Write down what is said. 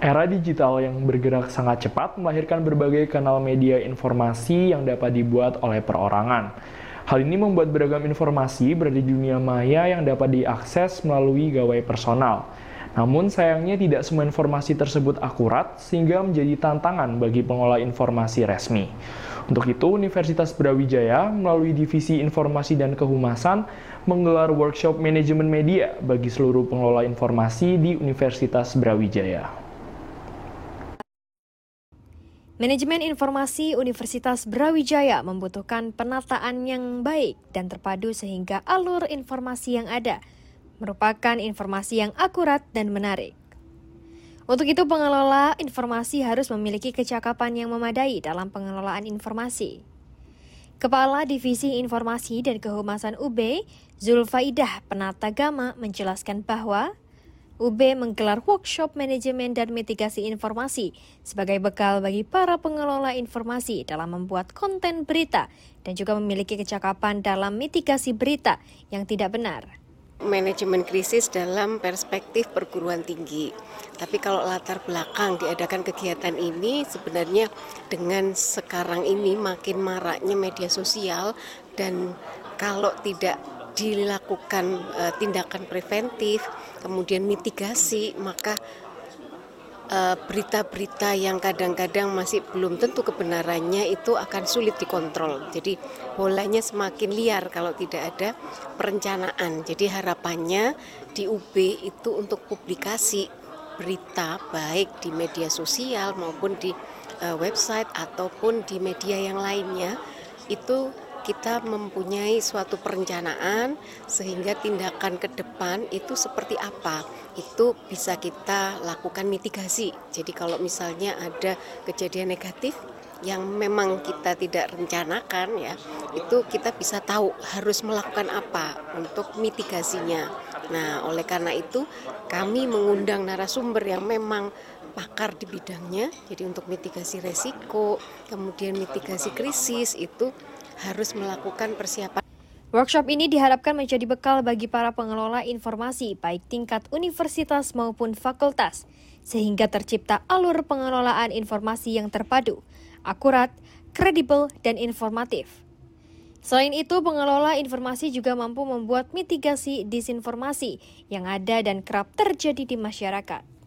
Era digital yang bergerak sangat cepat melahirkan berbagai kanal media informasi yang dapat dibuat oleh perorangan. Hal ini membuat beragam informasi berada di dunia maya yang dapat diakses melalui gawai personal. Namun sayangnya tidak semua informasi tersebut akurat sehingga menjadi tantangan bagi pengolah informasi resmi. Untuk itu, Universitas Brawijaya melalui Divisi Informasi dan Kehumasan menggelar workshop manajemen media bagi seluruh pengelola informasi di Universitas Brawijaya. Manajemen informasi Universitas Brawijaya membutuhkan penataan yang baik dan terpadu sehingga alur informasi yang ada merupakan informasi yang akurat dan menarik. Untuk itu, pengelola informasi harus memiliki kecakapan yang memadai dalam pengelolaan informasi. Kepala Divisi Informasi dan Kehumasan UB, Zulfaidah Penata Gama menjelaskan bahwa UB menggelar workshop manajemen dan mitigasi informasi sebagai bekal bagi para pengelola informasi dalam membuat konten berita dan juga memiliki kecakapan dalam mitigasi berita yang tidak benar manajemen krisis dalam perspektif perguruan tinggi. Tapi kalau latar belakang diadakan kegiatan ini sebenarnya dengan sekarang ini makin maraknya media sosial dan kalau tidak dilakukan e, tindakan preventif, kemudian mitigasi, maka eh, berita-berita yang kadang-kadang masih belum tentu kebenarannya itu akan sulit dikontrol. Jadi bolanya semakin liar kalau tidak ada perencanaan. Jadi harapannya di UB itu untuk publikasi berita baik di media sosial maupun di eh, website ataupun di media yang lainnya itu kita mempunyai suatu perencanaan sehingga tindakan ke depan itu seperti apa itu bisa kita lakukan mitigasi. Jadi kalau misalnya ada kejadian negatif yang memang kita tidak rencanakan ya, itu kita bisa tahu harus melakukan apa untuk mitigasinya. Nah, oleh karena itu kami mengundang narasumber yang memang pakar di bidangnya. Jadi untuk mitigasi resiko, kemudian mitigasi krisis itu harus melakukan persiapan. Workshop ini diharapkan menjadi bekal bagi para pengelola informasi, baik tingkat universitas maupun fakultas, sehingga tercipta alur pengelolaan informasi yang terpadu, akurat, kredibel, dan informatif. Selain itu, pengelola informasi juga mampu membuat mitigasi disinformasi yang ada dan kerap terjadi di masyarakat.